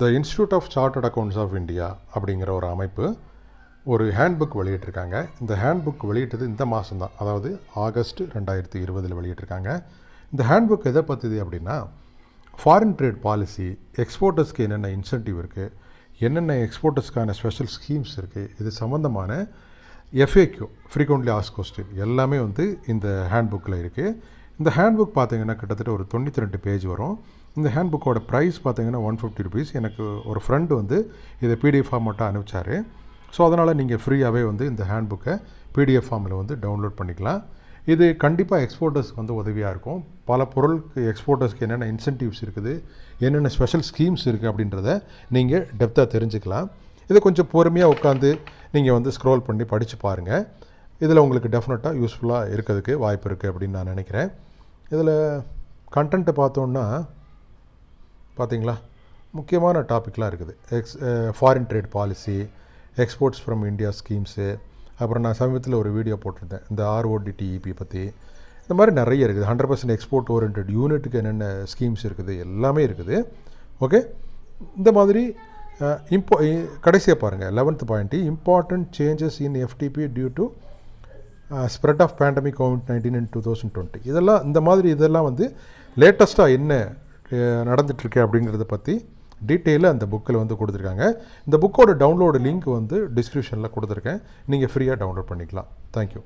the Institute of Chartered Accounts of India அப்படிங்கிற ஒரு அமைப்பு ஒரு ஹேண்ட் புக் வெளியிட்டிருக்காங்க இந்த ஹேண்ட் புக் வெளியிட்டது இந்த மாதம்தான் அதாவது ஆகஸ்ட் ரெண்டாயிரத்தி இருபதில் வெளியிட்டிருக்காங்க இந்த ஹேண்ட் புக் எதை பற்றிது அப்படின்னா ஃபாரின் ட்ரேட் பாலிசி எக்ஸ்போர்ட்டர்ஸ்க்கு என்னென்ன இன்சென்டிவ் இருக்குது என்னென்ன எக்ஸ்போர்ட்டர்ஸ்க்கான ஸ்பெஷல் ஸ்கீம்ஸ் இருக்குது இது சம்மந்தமான எஃப்ஏக்யூ ஃப்ரீக்வெண்ட்லி ஆஸ்க் எல்லாமே வந்து இந்த ஹேண்ட் புக்கில் இருக்குது இந்த ஹேண்ட் புக் பார்த்தீங்கன்னா கிட்டத்தட்ட ஒரு தொண்ணூற்றி ரெண்டு பேஜ் வரும் இந்த ஹேண்ட் புக்கோட ப்ரைஸ் பார்த்தீங்கன்னா ஒன் ஃபிஃப்டி ருபீஸ் எனக்கு ஒரு ஃப்ரெண்டு வந்து இதை பிடிஎஃப் ஃபார்மெட்டாக அனுப்பிச்சார் ஸோ அதனால் நீங்கள் ஃப்ரீயாகவே வந்து இந்த ஹேண்ட் புக்கை பிடிஎஃப் ஃபார்மில் வந்து டவுன்லோட் பண்ணிக்கலாம் இது கண்டிப்பாக எக்ஸ்போர்ட்டர்ஸ்க்கு வந்து உதவியாக இருக்கும் பல பொருளுக்கு எக்ஸ்போர்ட்டர்ஸ்க்கு என்னென்ன இன்சென்டிவ்ஸ் இருக்குது என்னென்ன ஸ்பெஷல் ஸ்கீம்ஸ் இருக்குது அப்படின்றத நீங்கள் டெப்த்தாக தெரிஞ்சுக்கலாம் இதை கொஞ்சம் பொறுமையாக உட்காந்து நீங்கள் வந்து ஸ்க்ரோல் பண்ணி படித்து பாருங்கள் இதில் உங்களுக்கு டெஃபினட்டாக யூஸ்ஃபுல்லாக இருக்கிறதுக்கு வாய்ப்பு இருக்குது அப்படின்னு நான் நினைக்கிறேன் இதில் கண்டென்ட்டை பார்த்தோன்னா பார்த்திங்களா முக்கியமான டாப்பிக்லாம் இருக்குது ex foreign trade policy exports from India schemes அப்புறம் நான் சமீபத்தில் ஒரு வீடியோ போட்டிருந்தேன் இந்த ஆர்ஓடிடிஇபி e பற்றி இந்த மாதிரி நிறைய இருக்குது ஹண்ட்ரட் பர்சன்ட் எக்ஸ்போர்ட் ஓரியன்ட் யூனிட்டுக்கு என்னென்ன ஸ்கீம்ஸ் இருக்குது எல்லாமே இருக்குது ஓகே இந்த மாதிரி இம்போ கடைசியாக பாருங்கள் eleventh point important changes in FTP due to spread of pandemic COVID nineteen and two thousand twenty இதெல்லாம் இந்த மாதிரி இதெல்லாம் வந்து லேட்டஸ்ட்டாக என்ன நடந்துகிட்ருக்கு அப்படிங்கிறத பற்றி டீட்டெயிலாக அந்த புக்கில் வந்து கொடுத்துருக்காங்க இந்த புக்கோட டவுன்லோடு லிங்க் வந்து டிஸ்கிரிப்ஷனில் கொடுத்துருக்கேன் நீங்கள் ஃப்ரீயாக டவுன்லோட் பண்ணிக்கலாம் தேங்க்யூ